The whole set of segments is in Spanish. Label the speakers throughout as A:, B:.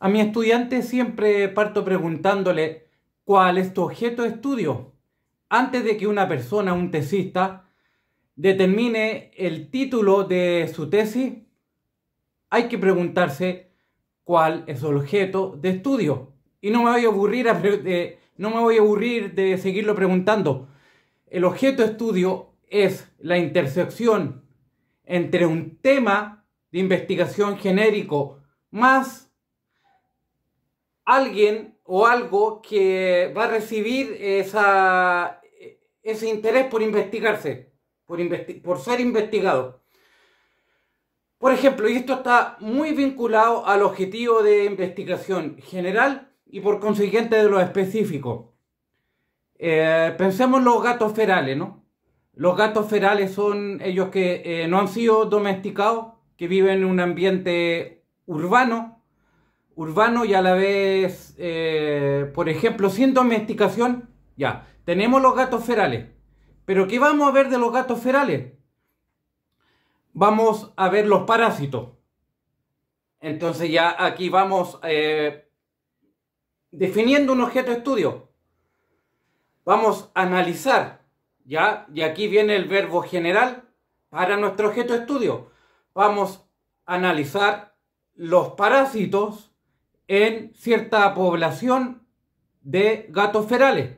A: A mi estudiante siempre parto preguntándole cuál es tu objeto de estudio antes de que una persona, un tesista, determine el título de su tesis, hay que preguntarse cuál es el objeto de estudio. Y no me voy a aburrir, no me voy a aburrir de seguirlo preguntando. El objeto de estudio es la intersección entre un tema de investigación genérico más alguien o algo que va a recibir ese interés por investigarse, por, ser investigado. Por ejemplo, y esto está muy vinculado al objetivo de investigación general y por consiguiente de lo específico. Eh, pensemos pensemos los gatos ferales, ¿no? Los gatos ferales son ellos que eh, no han sido domesticados, que viven en un ambiente urbano, urbano y a la vez, eh, por ejemplo, sin domesticación, ya, tenemos los gatos ferales. Pero ¿qué vamos a ver de los gatos ferales? Vamos a ver los parásitos. Entonces ya aquí vamos eh, definiendo un objeto de estudio. Vamos a analizar, ¿ya? Y aquí viene el verbo general para nuestro objeto de estudio. Vamos a analizar los parásitos en cierta población de gatos ferales.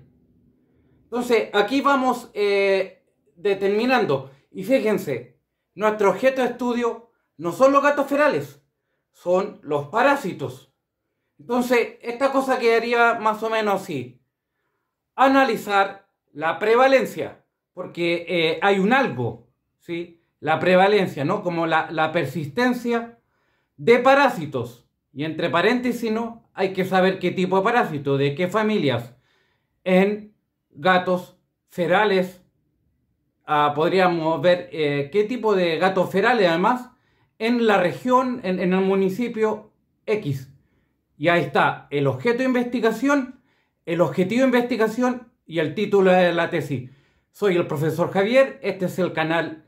A: Entonces, aquí vamos eh, determinando. Y fíjense, nuestro objeto de estudio no son los gatos ferales, son los parásitos. Entonces, esta cosa quedaría más o menos así. Analizar la prevalencia, porque eh, hay un algo, ¿sí? La prevalencia, ¿no? Como la persistencia de parásitos y entre paréntesis, no, hay que saber qué tipo de parásito, de qué familias. En gatos ferales, ah, podríamos ver eh, qué tipo de gatos ferales, además, en la región, en el municipio X. Y ahí está el objeto de investigación, el objetivo de investigación y el título de la tesis. Soy el profesor Javier, este es el canal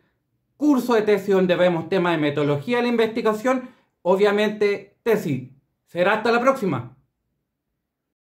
A: Curso de Tesis donde vemos temas de metodología de la investigación Obviamente, Tessie. Será hasta la próxima.